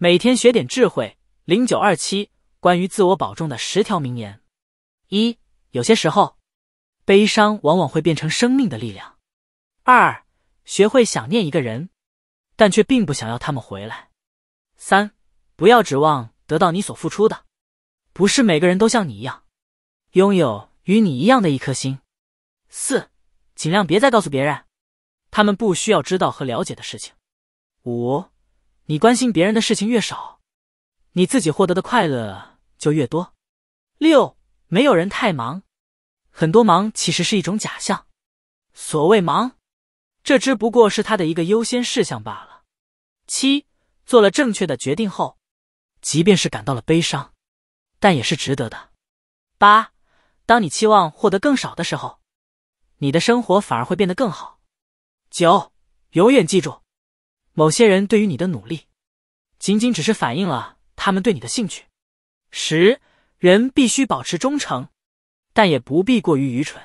每天学点智慧，零九二七关于自我保重的十条名言：一、有些时候，悲伤往往会变成生命的力量；二、学会想念一个人，但却并不想要他们回来；三、不要指望得到你所付出的，不是每个人都像你一样，拥有与你一样的一颗心；四、尽量别再告诉别人，他们不需要知道和了解的事情；五。你关心别人的事情越少，你自己获得的快乐就越多。六，没有人太忙，很多忙其实是一种假象。所谓忙，这只不过是他的一个优先事项罢了。七，做了正确的决定后，即便是感到了悲伤，但也是值得的。八，当你期望获得更少的时候，你的生活反而会变得更好。九，永远记住。某些人对于你的努力，仅仅只是反映了他们对你的兴趣。十人必须保持忠诚，但也不必过于愚蠢。